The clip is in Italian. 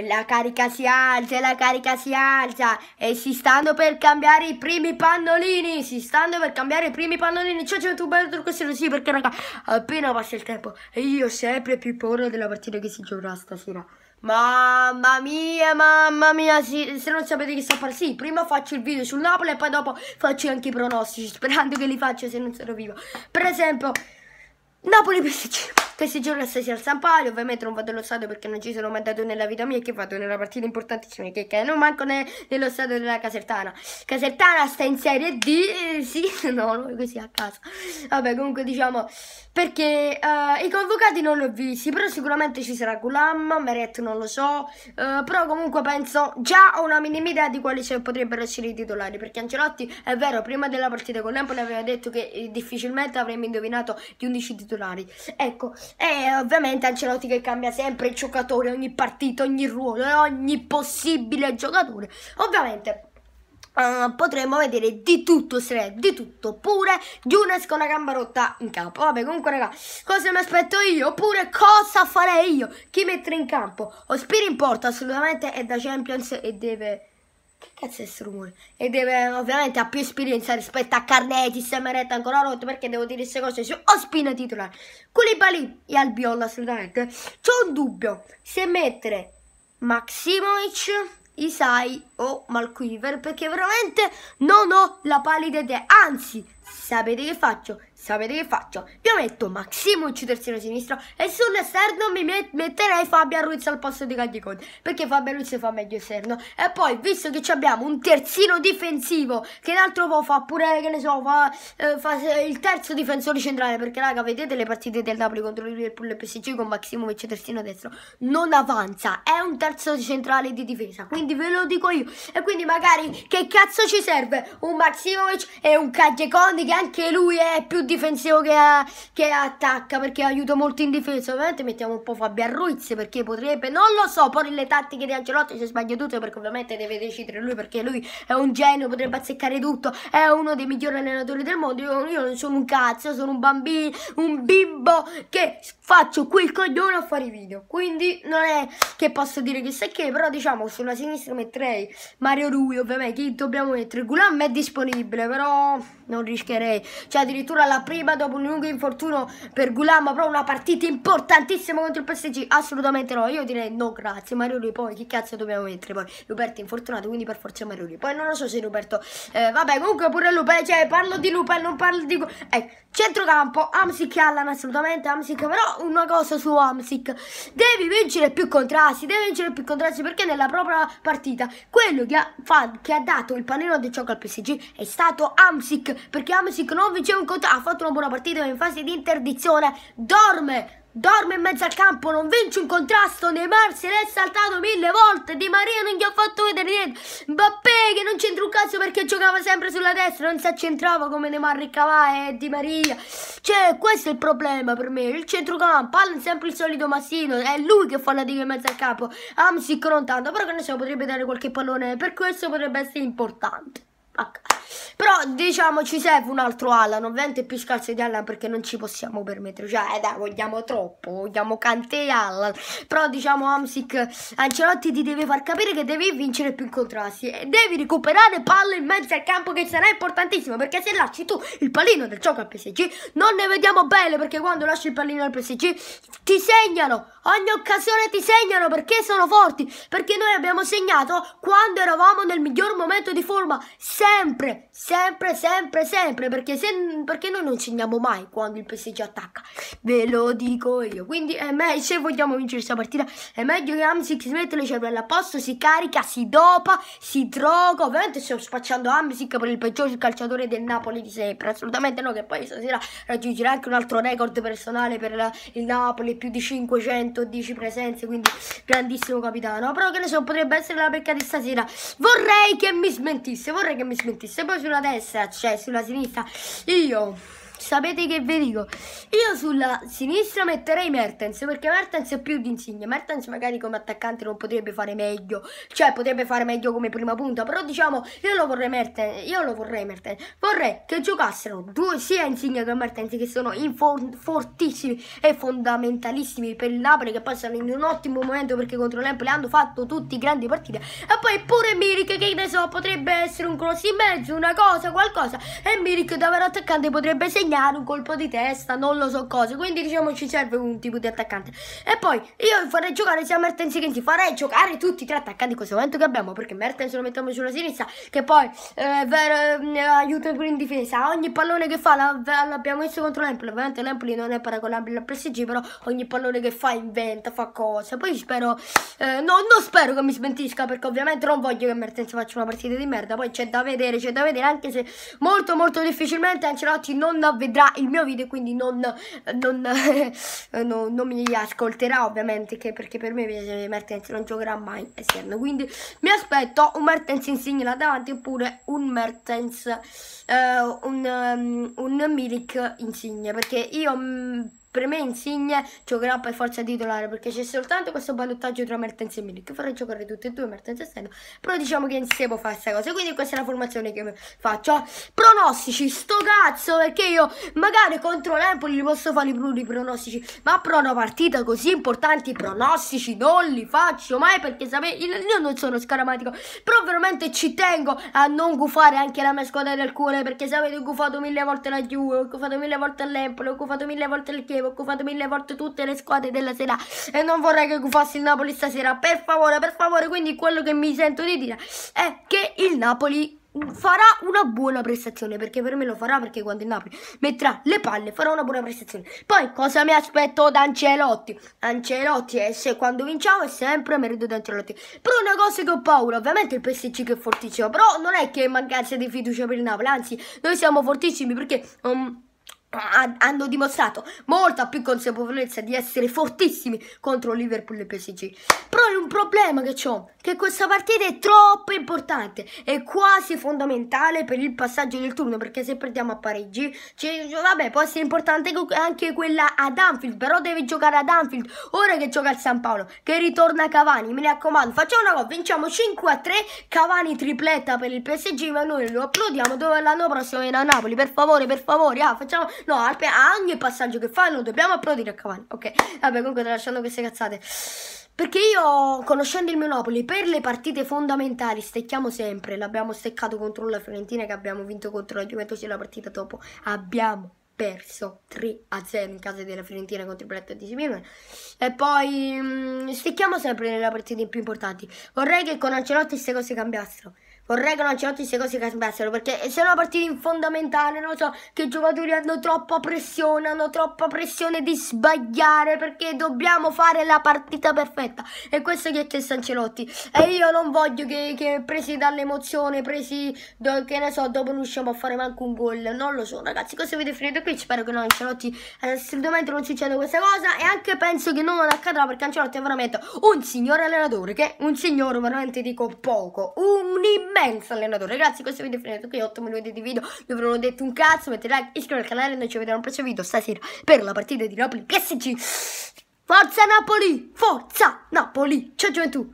la carica si alza, la carica si alza e si stanno per cambiare i primi pannolini, si stanno per cambiare i primi pannolini. Ciao ciao YouTube, bello questo sì perché raga, appena passa il tempo e io sempre più paura della partita che si giocherà stasera. Mamma mia, mamma mia, sì, se non sapete che sto a fare, sì, prima faccio il video sul Napoli e poi dopo faccio anche i pronostici, sperando che li faccia se non sarò viva. Per esempio, Napoli PSG. Questi giorni stessi al San Paolo, ovviamente non vado allo stadio perché non ci sono mai andato nella vita mia e che vado nella partita importantissima che, che non manco ne, nello stadio della Casertana. Casertana sta in Serie D, eh, sì, no, no, così a casa. Vabbè, comunque diciamo perché uh, i convocati non li ho visti, però sicuramente ci sarà Gulam, Meret non lo so, uh, però comunque penso già ho una minima idea di quali potrebbero essere i titolari, perché Ancelotti è vero, prima della partita con l'Empoli aveva detto che difficilmente avremmo indovinato gli 11 titolari. Ecco, e ovviamente Ancelotti che cambia sempre il giocatore, ogni partita, ogni ruolo eh, ogni possibile giocatore. Ovviamente Uh, potremmo vedere di tutto se di tutto pure Junes con la gamba rotta in campo vabbè comunque raga cosa mi aspetto io oppure cosa farei io chi mettere in campo Ospiri in porta assolutamente è da Champions e deve che cazzo è questo rumore? E deve, ovviamente ha più esperienza rispetto a Carnetti, Semeretta, ancora rotto, perché devo dire queste cose su Ospina titolare. Koulibaly e Albiol assolutamente. C'ho un dubbio, se mettere Maximovic... Isai o Malquiver perché veramente non ho la pallida idea anzi Sapete che faccio? Sapete che faccio? Io metto Maximo in terzino sinistro e sull'esterno mi met metterei Fabian Ruiz al posto di Caglicotti perché Fabian Ruiz fa meglio esterno e poi visto che abbiamo un terzino difensivo che l'altro po' fa pure che ne so fa, eh, fa, il terzo difensore centrale perché raga vedete le partite del Napoli contro il Liverpool e PSG con Maximo in terzino destro non avanza è un terzo centrale di difesa quindi ve lo dico io e quindi magari che cazzo ci serve un Maximovic e un Caglicotti Grande che anche lui è più difensivo che, che attacca perché aiuta molto in difesa. Ovviamente mettiamo un po' Fabian Ruiz perché potrebbe, non lo so, poi le tattiche di Angelotti si sbaglia tutto perché ovviamente deve decidere lui perché lui è un genio, potrebbe azzeccare tutto, è uno dei migliori allenatori del mondo. Io, io non sono un cazzo, sono un bambino, un bimbo che faccio qui il coglione a fare i video. Quindi non è che posso dire chissà che, però diciamo sulla sinistra metterei Mario Rui, ovviamente, chi dobbiamo mettere? Gulam è disponibile, però non rischierei. Cioè, addirittura la prima dopo un lungo infortunio per Gulam, proprio una partita importantissima contro il PSG. Assolutamente no. Io direi no, grazie. Mario Rui, poi che cazzo dobbiamo mettere? Poi Luperto è infortunato, quindi per forza Mario Rui. Poi non lo so se Ruperto. Eh, vabbè, comunque pure Lupin, cioè parlo di Lupin, non parlo di. Eh, centrocampo, Amsic e Allan, assolutamente Amsic, però una cosa su Amsic. Devi vincere più contrasti, devi vincere più contrasti perché nella propria partita quello che ha, fa, che ha dato il panino di gioco al PSG è stato Amsic perché Amesic non vince un ha fatto una buona partita ma in fase di interdizione dorme, dorme in mezzo al campo, non vince un contrasto, Neymar se l'è saltato mille volte, Di Maria non gli ha fatto vedere niente, Mbappé che non c'entra un cazzo perché giocava sempre sulla destra, non si accentrava come Neymar riccavà e Di Maria, cioè questo è il problema per me, il centrocampo, Allen sempre il solito Massino, è lui che fa la diga in mezzo al campo, Amesic non tanto, però che ne so potrebbe dare qualche pallone, per questo potrebbe essere importante. Acc però diciamo ci serve un altro Alan, ovviamente più scarso di Alan perché non ci possiamo permettere, cioè eh, dai vogliamo troppo, vogliamo Kanté e Alan, però diciamo Amsic, Ancelotti ti deve far capire che devi vincere più contrasti e devi recuperare palle in mezzo al campo che sarà importantissimo perché se lasci tu il pallino del gioco al PSG non ne vediamo bene perché quando lasci il pallino al PSG ti segnano, ogni occasione ti segnano perché sono forti, perché noi abbiamo segnato quando eravamo nel miglior momento di forma, sempre sempre, sempre, sempre, perché, se, perché noi non segniamo mai quando il PSG attacca, ve lo dico io. Quindi me, se vogliamo vincere questa partita è meglio che Amsic smette le cervelle a posto, si carica, si dopa, si droga. Ovviamente sto spacciando Amsic per il peggior calciatore del Napoli di sempre, assolutamente no, che poi stasera raggiungerà anche un altro record personale per la, il Napoli, più di 510 presenze, quindi grandissimo capitano. Però che ne so, potrebbe essere la pecca di stasera. Vorrei che mi smentisse, vorrei che mi smentisse, po' sulla destra, cioè sulla sinistra. Io, sapete che vi dico, io sulla sinistra metterei Mertens, perché Mertens è più di insigne. Mertens magari come attaccante non potrebbe fare meglio, cioè potrebbe fare meglio come prima punta, però diciamo, io lo vorrei Mertens, io lo vorrei Mertens. Vorrei che giocassero due, sia Insigne che Mertens, che sono fortissimi e fondamentalissimi per il Napoli, che passano in un ottimo momento perché contro l'Empoli hanno fatto tutti grandi partite. E poi pure Mirik che ne so, potrebbe essere un cross in mezzo, una cosa, qualcosa. E Milik davvero attaccante potrebbe segnare un colpo di testa, non lo so cosa. Quindi diciamo ci serve un tipo di attaccante. E poi io farei giocare sia Mertens che Insigne, farei giocare tutti i tre attaccanti in questo momento che abbiamo, perché Mertens lo mettiamo sulla sinistra, che poi eh, ver, eh, aiuta pure in difesa. Ogni pallone che fa l'abbiamo messo contro l'Empoli, ovviamente l'Empoli non è paragonabile al PSG, però ogni pallone che fa inventa, fa cose. Poi spero, eh, no, non spero che mi smentisca, perché ovviamente non voglio che Mertens faccia faccia una partita di merda. Poi c'è da vedere, c'è da vedere, anche se molto molto difficilmente Ancelotti non vedrà il mio video, quindi non, non, non, non mi ascolterà ovviamente, perché per me Mertens non giocherà mai esterno. Quindi mi aspetto un Mertens insigne là davanti oppure un Mertens, eh, un, um, un Milik insigne, perché io... Mh, mm, per me Insigne giocherà per forza titolare perché c'è soltanto questo ballottaggio tra Mertens e Milik. Farei giocare tutti e due Mertens e Steno. Però diciamo che insieme può fare questa cosa. Quindi questa è la formazione che faccio. Pronostici, sto cazzo perché io magari contro l'Empoli li posso fare i pronostici. Ma per una partita così importante i pronostici non li faccio mai perché sapete, io non sono scaramatico. Però veramente ci tengo a non gufare anche la mia squadra del cuore perché sapete ho gufato mille volte la Juve, ho gufato mille volte l'Empoli, ho gufato mille volte il Chievo avevo gufato mille volte tutte le squadre della sera e non vorrei che gufassi il Napoli stasera, per favore, per favore, quindi quello che mi sento di dire è che il Napoli farà una buona prestazione perché per me lo farà perché quando il Napoli metterà le palle farà una buona prestazione poi cosa mi aspetto da Ancelotti Ancelotti è se quando vinciamo è sempre merito di Ancelotti però una cosa che ho paura ovviamente il PSG che è fortissimo però non è che mancanza di fiducia per il Napoli anzi noi siamo fortissimi perché um, hanno dimostrato molta più consapevolezza di essere fortissimi contro Liverpool e PSG. Però è un problema che ho, che questa partita è troppo importante, è quasi fondamentale per il passaggio del turno, perché se perdiamo a Parigi, cioè, vabbè, può essere importante anche quella ad Anfield, però deve giocare ad Anfield, ora che gioca al San Paolo, che ritorna Cavani, mi raccomando, facciamo una cosa, vinciamo 5 3, Cavani tripletta per il PSG, ma noi lo applaudiamo, dove l'anno prossimo viene a Napoli, per favore, per favore, ah, facciamo No, a ogni passaggio che fa non dobbiamo applaudire a Cavani. Ok, vabbè, comunque lasciando queste cazzate. Perché io, conoscendo il Monopoli, per le partite fondamentali stecchiamo sempre. L'abbiamo steccato contro la Fiorentina che abbiamo vinto contro la Juventus e la partita dopo abbiamo perso 3 a 0 in casa della Fiorentina contro il Bretto di Simeone e poi mh, mm, stecchiamo sempre nelle partite più importanti vorrei che con Ancelotti queste cose cambiassero Vorrei che non c'erano queste cose cambiassero perché se no partita in fondamentale, non lo so, che i giocatori hanno troppa pressione, hanno troppa pressione di sbagliare perché dobbiamo fare la partita perfetta. E questo che è chiesto Ancelotti. E io non voglio che, che presi dall'emozione, presi, do, che ne so, dopo non riusciamo a fare manco un gol. Non lo so, ragazzi, questo video è finito qui. Spero che no, Ancelotti eh, assolutamente non succeda questa cosa e anche penso che non accadrà perché Ancelotti è veramente un signore allenatore, che un signore veramente dico poco, un immenso pensa allenatore? Ragazzi, questo video è finito qui, 8 minuti di video, vi avrò detto un cazzo, mettete like, iscrivetevi al canale e noi ci vediamo al prossimo video stasera per la partita di Napoli PSG. Forza Napoli! Forza Napoli! Ciao gioventù!